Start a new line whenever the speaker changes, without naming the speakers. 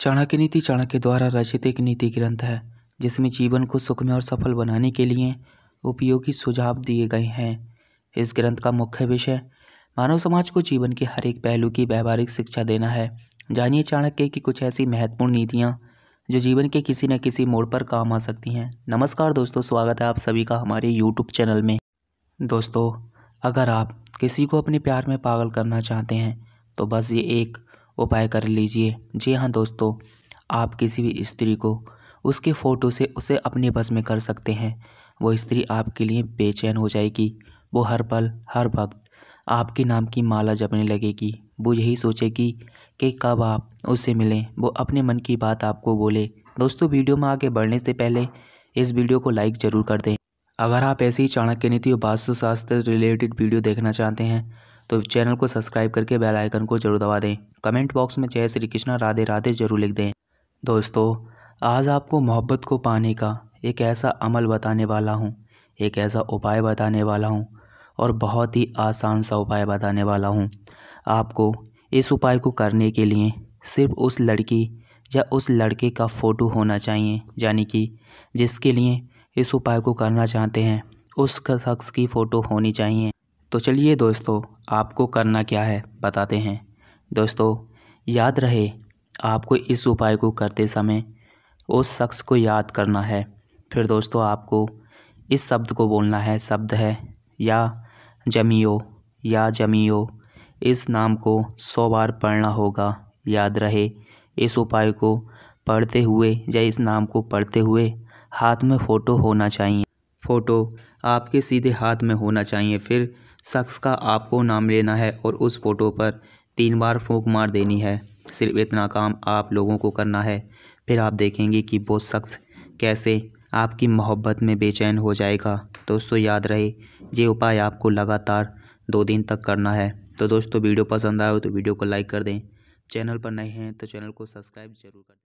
चाणक्य नीति चाणक्य द्वारा रचित एक नीति ग्रंथ है जिसमें जीवन को सुखमय और सफल बनाने के लिए उपयोगी सुझाव दिए गए हैं इस ग्रंथ का मुख्य विषय मानव समाज को जीवन के हर एक पहलू की व्यवहारिक शिक्षा देना है जानिए चाणक्य की कुछ ऐसी महत्वपूर्ण नीतियाँ जो जीवन के किसी न किसी मोड़ पर काम आ सकती हैं नमस्कार दोस्तों स्वागत है आप सभी का हमारे यूट्यूब चैनल में दोस्तों अगर आप किसी को अपने प्यार में पागल करना चाहते हैं तो बस ये एक उपाय कर लीजिए जी हाँ दोस्तों आप किसी भी स्त्री को उसके फ़ोटो से उसे अपने बस में कर सकते हैं वो स्त्री आपके लिए बेचैन हो जाएगी वो हर पल हर वक्त आपके नाम की माला जपने लगेगी वो यही सोचेगी कि कब आप उससे मिलें वो अपने मन की बात आपको बोले दोस्तों वीडियो में आगे बढ़ने से पहले इस वीडियो को लाइक ज़रूर कर दें अगर आप ऐसी चाणक्य नीति और वास्तुशास्त्र रिलेटेड वीडियो देखना चाहते हैं तो चैनल को सब्सक्राइब करके बेल आइकन को जरूर दबा दें कमेंट बॉक्स में जय श्री कृष्णा राधे राधे जरूर लिख दें दोस्तों आज आपको मोहब्बत को पाने का एक ऐसा अमल बताने वाला हूँ एक ऐसा उपाय बताने वाला हूँ और बहुत ही आसान सा उपाय बताने वाला हूँ आपको इस उपाय को करने के लिए सिर्फ उस लड़की या उस लड़के का फ़ोटो होना चाहिए यानी कि जिसके लिए इस उपाय को करना चाहते हैं उस शख्स की फ़ोटो होनी चाहिए तो चलिए दोस्तों आपको करना क्या है बताते हैं दोस्तों याद रहे आपको इस उपाय को करते समय उस शख्स को याद करना है फिर दोस्तों आपको इस शब्द को बोलना है शब्द है या जमियो या जमियो इस नाम को सौ बार पढ़ना होगा याद रहे इस उपाय को पढ़ते हुए या इस नाम को पढ़ते हुए हाथ में फ़ोटो होना चाहिए फ़ोटो आपके सीधे हाथ में होना चाहिए फिर शख्स का आपको नाम लेना है और उस फ़ोटो पर तीन बार फूंक मार देनी है सिर्फ इतना काम आप लोगों को करना है फिर आप देखेंगे कि वो शख्स कैसे आपकी मोहब्बत में बेचैन हो जाएगा दोस्तों याद रहे ये उपाय आपको लगातार दो दिन तक करना है तो दोस्तों वीडियो पसंद आए तो वीडियो को लाइक कर दें चैनल पर नए हैं तो चैनल को सब्सक्राइब जरूर कर